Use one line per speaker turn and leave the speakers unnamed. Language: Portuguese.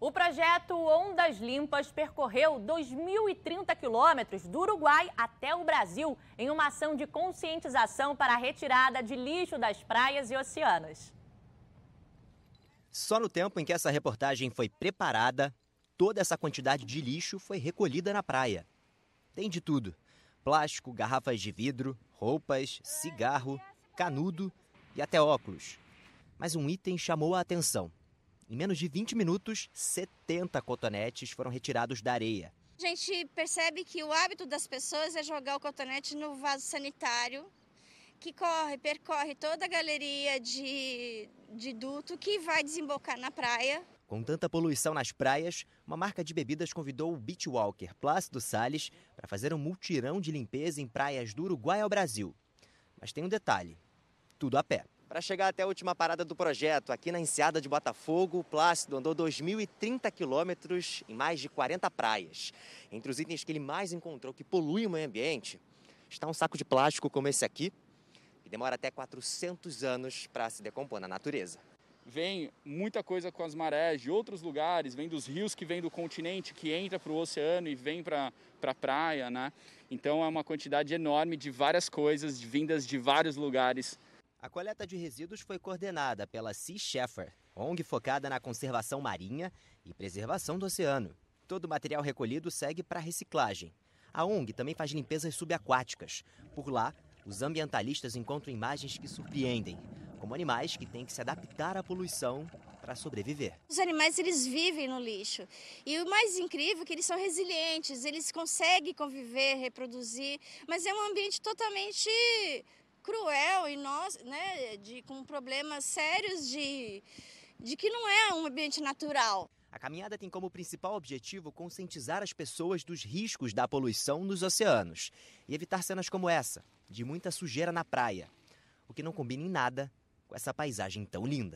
O projeto Ondas Limpas percorreu 2.030 quilômetros do Uruguai até o Brasil em uma ação de conscientização para a retirada de lixo das praias e oceanos. Só no tempo em que essa reportagem foi preparada, toda essa quantidade de lixo foi recolhida na praia. Tem de tudo: plástico, garrafas de vidro, roupas, cigarro, canudo e até óculos. Mas um item chamou a atenção em menos de 20 minutos, 70 cotonetes foram retirados da areia.
A gente percebe que o hábito das pessoas é jogar o cotonete no vaso sanitário, que corre, percorre toda a galeria de, de duto que vai desembocar na praia.
Com tanta poluição nas praias, uma marca de bebidas convidou o Beachwalker Plácido Salles para fazer um multirão de limpeza em praias do Uruguai ao Brasil. Mas tem um detalhe: tudo a pé. Para chegar até a última parada do projeto, aqui na Enseada de Botafogo, o Plácido andou 2.030 quilômetros em mais de 40 praias. Entre os itens que ele mais encontrou que poluem o meio ambiente, está um saco de plástico como esse aqui, que demora até 400 anos para se decompor na natureza. Vem muita coisa com as marés de outros lugares, vem dos rios que vem do continente, que entra para o oceano e vem para a pra praia, né? Então é uma quantidade enorme de várias coisas vindas de vários lugares a coleta de resíduos foi coordenada pela Sea Shepherd, ONG focada na conservação marinha e preservação do oceano. Todo o material recolhido segue para reciclagem. A ONG também faz limpezas subaquáticas. Por lá, os ambientalistas encontram imagens que surpreendem, como animais que têm que se adaptar à poluição para sobreviver.
Os animais eles vivem no lixo e o mais incrível é que eles são resilientes, eles conseguem conviver, reproduzir, mas é um ambiente totalmente cruel e nós, né, de, com problemas sérios de, de que não é um ambiente natural.
A caminhada tem como principal objetivo conscientizar as pessoas dos riscos da poluição nos oceanos e evitar cenas como essa, de muita sujeira na praia, o que não combina em nada com essa paisagem tão linda.